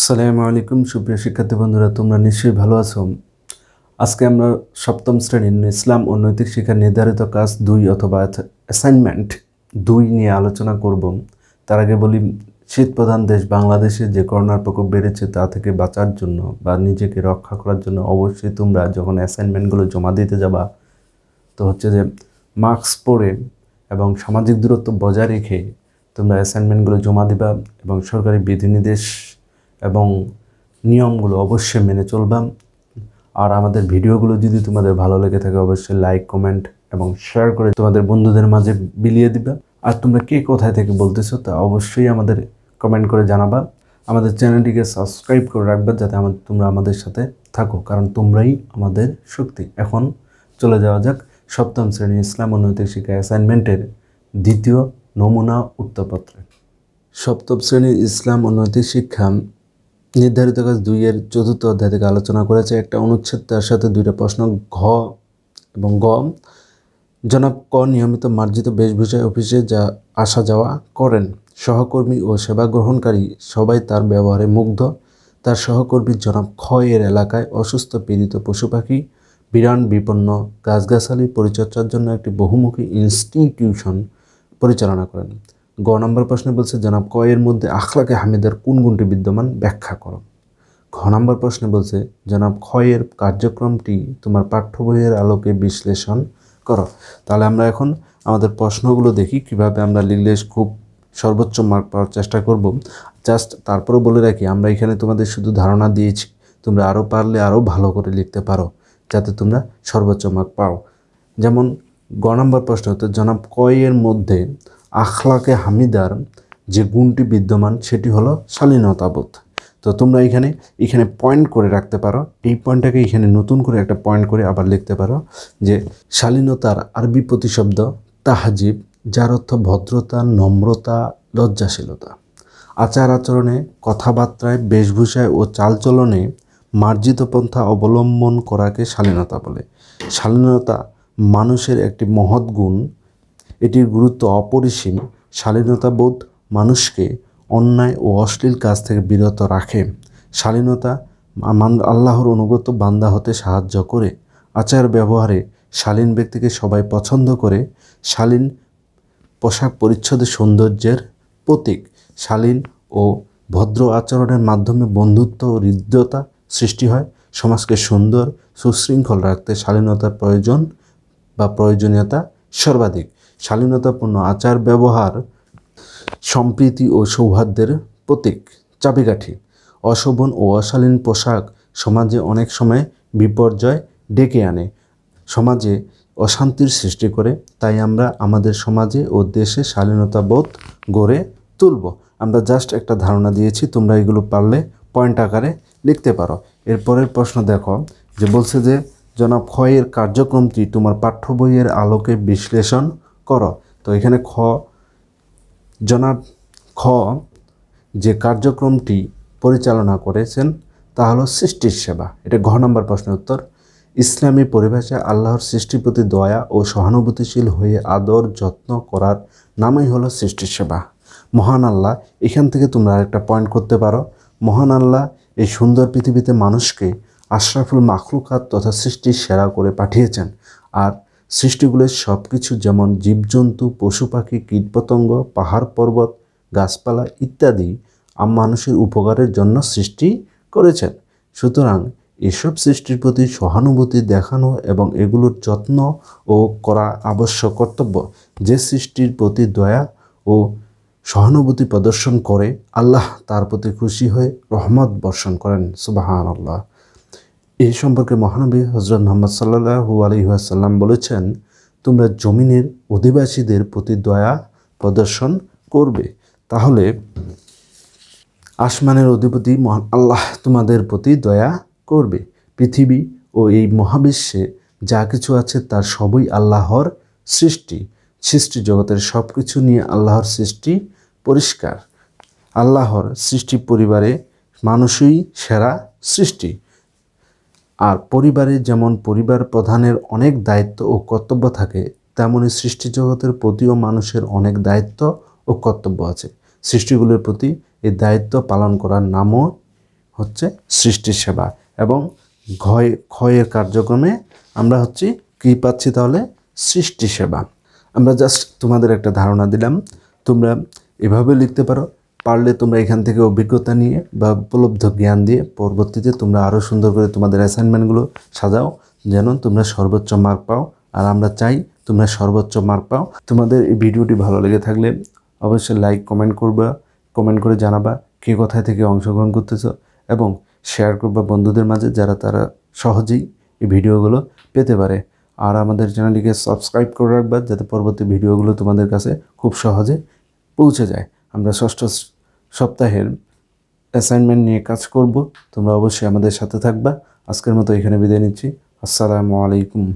আসসালামু আলাইকুম সুপ্রিয় শিক্ষার্থী বন্ধুরা তোমরা নিশ্চয়ই ভালো আছো আজকে আমরা সপ্তম শ্রেণীর ইসলাম ও নৈতিক শিক্ষার নির্ধারিত কাজ দুই অথবা অ্যাসাইনমেন্ট দুই নিয়ে আলোচনা করব তার আগে বলি শীত প্রধান দেশ বাংলাদেশে যে করোনার প্রকোপ বেড়েছে তা থেকে বাঁচার জন্য বা নিজেকে রক্ষা করার জন্য অবশ্যই তোমরা যখন অ্যাসাইনমেন্টগুলো জমা দিতে যাবা তো হচ্ছে যে মাস্ক পরে এবং সামাজিক দূরত্ব বজায় রেখে তোমরা অ্যাসাইনমেন্টগুলো জমা দিবা এবং সরকারি বিধিনির্দেশ এবং নিয়মগুলো অবশ্যই মেনে চলবাম আর আমাদের ভিডিওগুলো যদি তোমাদের ভালো লেগে থাকে অবশ্যই লাইক কমেন্ট এবং শেয়ার করে তোমাদের বন্ধুদের মাঝে বিলিয়ে দিবা আর তোমরা কে কোথায় থেকে বলতেছো তা অবশ্যই আমাদের কমেন্ট করে জানাবা আমাদের চ্যানেলটিকে সাবস্ক্রাইব করে রাখবে যাতে আমাদের তোমরা আমাদের সাথে থাকো কারণ তোমরাই আমাদের শক্তি এখন চলে যাওয়া যাক সপ্তম শ্রেণীর ইসলাম উন্নয়তিক শিক্ষা অ্যাসাইনমেন্টের দ্বিতীয় নমুনা উত্তরপত্রে সপ্তম শ্রেণীর ইসলাম উন্নতি শিক্ষা নির্ধারিত কাজ দুইয়ের চতুর্থ অধ্যায় থেকে আলোচনা করেছে একটা অনুচ্ছেদ তার সাথে দুইটা প্রশ্ন ঘ এবং গ জনাব ক নিয়মিত মার্জিত বেশভূষায় অফিসে যা আসা যাওয়া করেন সহকর্মী ও সেবা গ্রহণকারী সবাই তার ব্যবহারে মুগ্ধ তার সহকর্মী জনাব খ এর এলাকায় অসুস্থ পীড়িত পশু পাখি বিরান বিপন্ন গাছগাছালি পরিচর্যার জন্য একটি বহুমুখী ইনস্টিটিউশন পরিচালনা করেন গ নম্বর প্রশ্নে বলছে জনাব ক এর মধ্যে আখলাকে হামিদার কোন গুণটি বিদ্যমান ব্যাখ্যা করো ঘ নম্বর প্রশ্নে বলছে জনাব ক্ষয়ের কার্যক্রমটি তোমার পাঠ্য বইয়ের আলোকে বিশ্লেষণ করো তাহলে আমরা এখন আমাদের প্রশ্নগুলো দেখি কিভাবে আমরা লিখলে খুব সর্বোচ্চ মার্ক পাওয়ার চেষ্টা করব জাস্ট তারপরে বলে রাখি আমরা এখানে তোমাদের শুধু ধারণা দিয়েছি তোমরা আরও পারলে আরও ভালো করে লিখতে পারো যাতে তোমরা সর্বোচ্চ মার্ক পাও যেমন গ নম্বর প্রশ্ন হতো জনাব কয়ের মধ্যে আখলাকে হামিদার যে গুণটি বিদ্যমান সেটি হলো শালীনতাবোধ তো তোমরা এখানে এখানে পয়েন্ট করে রাখতে পারো এই পয়েন্টটাকে এখানে নতুন করে একটা পয়েন্ট করে আবার লিখতে পারো যে শালীনতার আরবি প্রতিশব্দ তাহাজিব যার অর্থ ভদ্রতা নম্রতা লজ্জাশীলতা আচার আচরণে কথাবার্তায় বেশভূষায় ও চালচলনে মার্জিত পন্থা অবলম্বন করাকে শালীনতা বলে শালীনতা মানুষের একটি মহৎ গুণ এটির গুরুত্ব অপরিসীম শালীনতাবোধ মানুষকে অন্যায় ও অশ্লীল কাজ থেকে বিরত রাখে শালীনতা আল্লাহর অনুগত বান্দা হতে সাহায্য করে আচার ব্যবহারে শালীন ব্যক্তিকে সবাই পছন্দ করে শালীন পোশাক পরিচ্ছদে সৌন্দর্যের প্রতীক শালীন ও ভদ্র আচরণের মাধ্যমে বন্ধুত্ব ও হৃদ্যতা সৃষ্টি হয় সমাজকে সুন্দর সুশৃঙ্খল রাখতে শালীনতার প্রয়োজন বা প্রয়োজনীয়তা সর্বাধিক শালীনতাপূর্ণ আচার ব্যবহার সম্প্রীতি ও সৌহার্দ্যের প্রতীক চাবিকাঠি অশোভন ও অশালীন পোশাক সমাজে অনেক সময় বিপর্যয় ডেকে আনে সমাজে অশান্তির সৃষ্টি করে তাই আমরা আমাদের সমাজে ও দেশে শালীনতাবোধ গড়ে তুলব আমরা জাস্ট একটা ধারণা দিয়েছি তোমরা এগুলো পারলে পয়েন্ট আকারে লিখতে পারো এরপরের প্রশ্ন দেখো যে বলছে যে জনাব ক্ষয়ের কার্যক্রমটি তোমার পাঠ্য বইয়ের আলোকে বিশ্লেষণ করো তো এখানে খ জনাব খ যে কার্যক্রমটি পরিচালনা করেছেন তা হলো সৃষ্টির সেবা এটা ঘ নম্বর প্রশ্নের উত্তর ইসলামী পরিভাষায় আল্লাহর সৃষ্টির প্রতি দয়া ও সহানুভূতিশীল হয়ে আদর যত্ন করার নামই হলো সৃষ্টির সেবা মহান আল্লাহ এখান থেকে তোমরা আরেকটা পয়েন্ট করতে পারো মহান আল্লাহ এই সুন্দর পৃথিবীতে মানুষকে আশরাফুল মাখলুকাত তথা সৃষ্টির সেরা করে পাঠিয়েছেন আর সৃষ্টিগুলোর সব কিছু যেমন জীবজন্তু পশু পাখি কীটপতঙ্গ পাহাড় পর্বত গাছপালা ইত্যাদি মানুষের উপকারের জন্য সৃষ্টি করেছেন সুতরাং এসব সৃষ্টির প্রতি সহানুভূতি দেখানো এবং এগুলোর যত্ন ও করা আবশ্যক কর্তব্য যে সৃষ্টির প্রতি দয়া ও সহানুভূতি প্রদর্শন করে আল্লাহ তার প্রতি খুশি হয়ে রহমত বর্ষণ করেন সুবাহান আল্লাহ এই সম্পর্কে মহানবী হজরত মোহাম্মদ সাল্লাহু আলহিহাসাল্লাম বলেছেন তোমরা জমিনের অধিবাসীদের প্রতি দয়া প্রদর্শন করবে তাহলে আসমানের অধিপতি মহান আল্লাহ তোমাদের প্রতি দয়া করবে পৃথিবী ও এই মহাবিশ্বে যা কিছু আছে তার সবই আল্লাহর সৃষ্টি সৃষ্টি জগতের সব কিছু নিয়ে আল্লাহর সৃষ্টি পরিষ্কার আল্লাহর সৃষ্টি পরিবারে মানুষই সেরা সৃষ্টি আর পরিবারে যেমন পরিবার প্রধানের অনেক দায়িত্ব ও কর্তব্য থাকে তেমনই সৃষ্টি জগতের প্রতিও মানুষের অনেক দায়িত্ব ও কর্তব্য আছে সৃষ্টিগুলোর প্রতি এই দায়িত্ব পালন করার নামও হচ্ছে সৃষ্টি সেবা এবং ক্ষয় ক্ষয়ের কার্যক্রমে আমরা হচ্ছে কী পাচ্ছি তাহলে সৃষ্টি সেবা আমরা জাস্ট তোমাদের একটা ধারণা দিলাম তোমরা এভাবে লিখতে পারো পারলে তোমরা এখান থেকে অভিজ্ঞতা নিয়ে বা উপলব্ধ জ্ঞান দিয়ে পরবর্তীতে তোমরা আরও সুন্দর করে তোমাদের অ্যাসাইনমেন্টগুলো সাজাও যেন তোমরা সর্বোচ্চ মার্ক পাও আর আমরা চাই তোমরা সর্বোচ্চ মার্ক পাও তোমাদের এই ভিডিওটি ভালো লেগে থাকলে অবশ্যই লাইক কমেন্ট করবা কমেন্ট করে জানাবা কে কোথায় থেকে অংশগ্রহণ করতেছ এবং শেয়ার করবা বন্ধুদের মাঝে যারা তারা সহজেই এই ভিডিওগুলো পেতে পারে আর আমাদের চ্যানেলটিকে সাবস্ক্রাইব করে রাখবা যাতে পরবর্তী ভিডিওগুলো তোমাদের কাছে খুব সহজে পৌঁছে যায় আমরা ষষ্ঠ সপ্তাহের অ্যাসাইনমেন্ট নিয়ে কাজ করব তোমরা অবশ্যই আমাদের সাথে থাকবা আজকের মতো এখানে বিদায় নিচ্ছি আসসালামু আলাইকুম